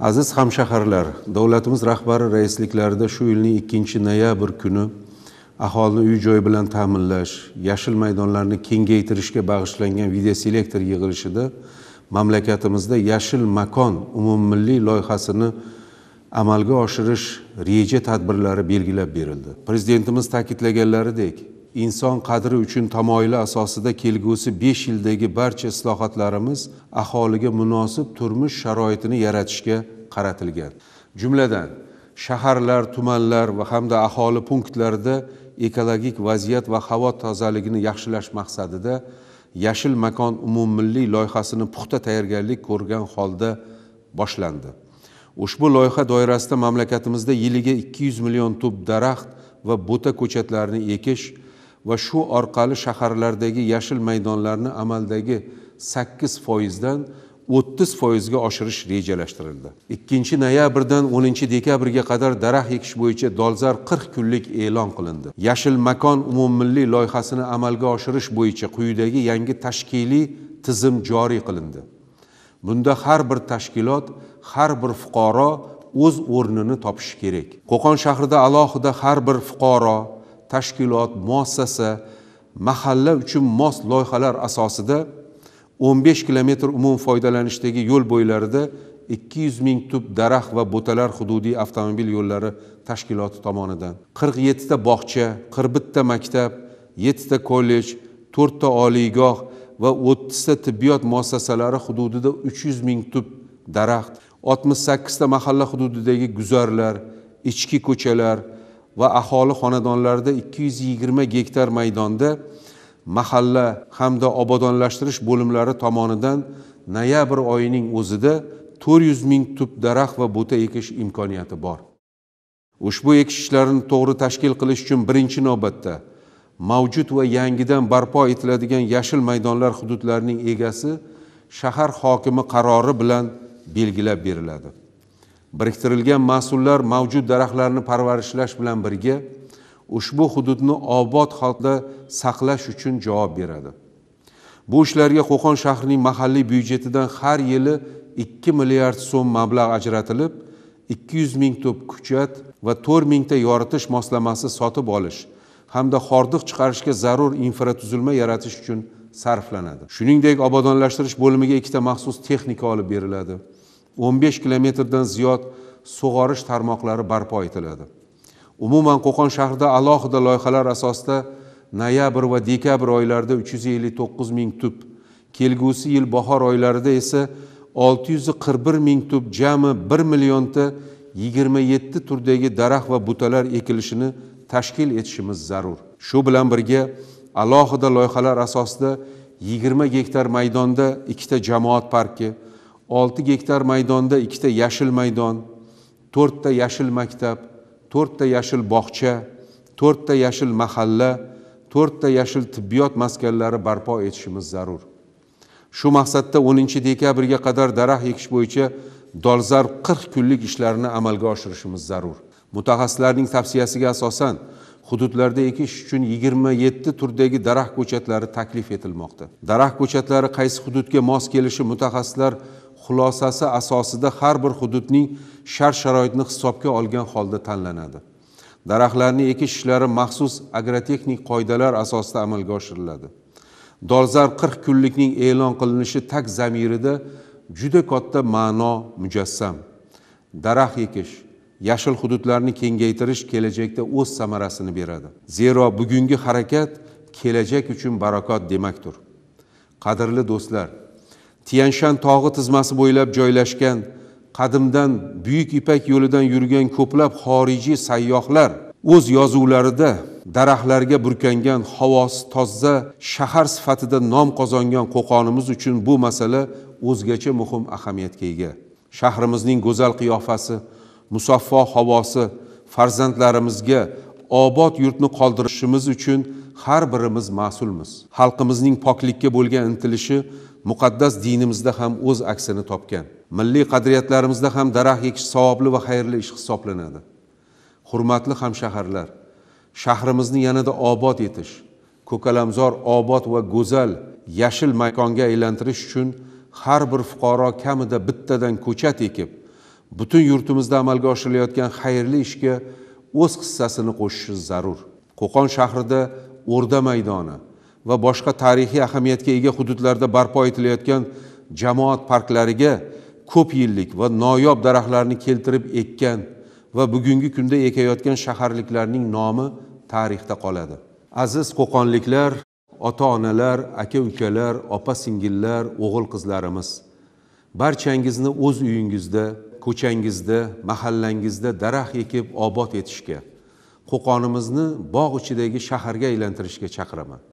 aziz hamshaharlar davlatimiz rahbari raisliklarida shu yilning ikkinchi noyabr kuni aholini uy joy bilan ta'minlash yashil maydonlarni kengaytirishga bag'ishlangan videoselektor yig'ilishida mamlakatimizda yashil makon umummilliy loyihasini amalga oshirish reja tadbirlari belgilab berildi prezidentimiz ta'kidlaganlaridek inson qadri uchun tamoyili asosida kelgusi besh yildagi barcha islohotlarimiz aholiga munosib turmush sharoitini yaratishga qaratilgan jumladan shaharlar tumanlar va hamda aholi punktlarida ekologik vaziyat va havo tozaligini yaxshilash maqsadida yashil makon umummilliy loyihasini puxta tayyorgarlik ko'rgan holda boshlandi ushbu loyiha doirasida mamlakatimizda yiliga 200 million tub daraxt va buta ko'chatlarini ekish va shu orqali shaharlardagi yashil maydonlarni amaldagi sakkiz foizdan o'ttiz foizga oshirish rejalashtirildi ikkinchi noyabrdan o'ninchi dekabrga qadar daraxt ekish bo'yicha dolzarb qirq kunlik e'lon qilindi yashil makon umummilliy loyihasini amalga oshirish bo'yicha quyidagi yangi tashkiliy tizim joriy qilindi bunda har bir tashkilot har bir fuqaro o'z o'rnini topishi kerak qo'qon shahrida alohida har bir fuqaro tashkilot muassasa mahalla uchun mos loyihalar asosida 15 kilometr umum foydalanishdagi yo'l bo'ylarida 200 ming tub daraxt va bo'talar hududiy avtomobil yo'llari tashkiloti tomonidan 47 ta bog'cha 41 ta maktab 7 ta kollej 4 ta oliygoh va 30 ta tibbiyot muassasalari hududida 300 ming tub daraxt 68 ta mahalla hududidagi guzarlar ichki ko'chalar va aholi xonadonlarida ikki yuz yigirma gektar maydonda mahalla hamda obodonlashtirish bo'limlari tomonidan noyabr oyining o'zida to'rt yuz ming tup daraxt va buta ekish imkoniyati bor ushbu ekish ishlarini to'g'ri tashkil qilish uchun birinchi navbatda mavjud va yangidan barpo etiladigan yashil maydonlar hududlarining egasi shahar hokimi qarori bilan belgilab beriladi biriktirilgan mas'ullar mavjud daraxtlarni parvarishlash bilan birga ushbu hududni obod holda saqlash uchun javob beradi bu ishlarga qo'qon shahrining mahalliy byudjetidan har yili ikki milliard so'm mablag' ajratilib ikki yuz ming to'p kuchat va to'rt mingta yoritish moslamasi sotib olish hamda hordiq chiqarishga zarur infratuzilma yaratish uchun sarflanadi shuningdek obodonlashtirish bo'limiga ikkita maxsus texnika olib beriladi o'n besh kilometrdan ziyod sug'orish tarmoqlari barpo etiladi umuman qo'qon shahrida alohida loyihalar asosida noyabr va dekabr oylarida uch yuz ellik to'qqiz ming tub kelgusi yil bahor oylarida esa olti yuz qirq bir ming tub jami bir millionta yigirma yetti turdagi daraxt va butalar ekilishini tashkil etishimiz zarur shu bilan birga alohida loyihalar asosida yigirma gektar maydonda ikkita jamoat parki olti gektar maydonda ikkita yashil maydon to'rtta yashil maktab to'rtta yashil bog'cha to'rtta yashil mahalla to'rtta yashil tibbiyot maskanlari barpo etishimiz zarur shu maqsadda o'ninchi dekabrga qadar daraxt ekish bo'yicha dolzarb qirq kunlik ishlarni amalga oshirishimiz zarur mutaxassislarning tavsiyasiga asosan hududlarda ekish uchun yigirma yetti turdagi daraxt ko'chatlari taklif etilmoqda daraxt ko'chatlari qaysi hududga mos kelishi mutaxassislar xulosasi asosida har bir hududning shart sharoitini hisobga olgan holda tanlanadi daraxtlarni ekish ishlari maxsus agrotexnik qoidalar asosida amalga oshiriladi dolzarb qirq kunlikning e'lon qilinishi tag zamirida juda katta ma'no mujassam daraxt ekish yashil hududlarni kengaytirish kelajakda o'z samarasini beradi zero bugungi harakat kelajak uchun barakot demakdir qadrli do'stlar tiyanshan tog'i tizmasi bo'ylab joylashgan qadimdan buyuk ipak yo'lidan yurgan ko'plab xorijiy sayyohlar o'z yozuvlarida daraxtlarga burkangan havosi toza shahar sifatida nom qozongan qo'qonimiz uchun bu masala o'zgacha muhim ahamiyatga ega shahrimizning go'zal qiyofasi musaffo havosi farzandlarimizga obod yurtni qoldirishimiz uchun har birimiz mas'ulmiz xalqimizning poklikka bo'lgan intilishi muqaddas dinimizda ham o'z aksini topgan milliy qadriyatlarimizda ham daraxt ekish savobli va xayrli ish hisoblanadi hurmatli hamshaharlar shahrimizni yanada obod etish ko'kalamzor obod va go'zal yashil makonga aylantirish uchun har bir fuqaro kamida bittadan ko'chat ekib butun yurtimizda amalga oshirilayotgan xayrli ishga o'z hissasini qo'shishi zarur qo'qon shahrida o'rda maydoni va boshqa tarixiy ahamiyatga ega hududlarda barpo etilayotgan jamoat parklariga ko'p yillik va noyob daraxtlarni keltirib ekkan va bugungi kunda ekayotgan shaharliklarning nomi tarixda qoladi aziz qo'qonliklar ota onalar aka ukalar opa singillar o'g'il qizlarimiz barchangizni o'z uyingizda ko'changizda mahallangizda daraxt ekib obod etishga qo'qonimizni bog' ichidagi shaharga aylantirishga chaqiraman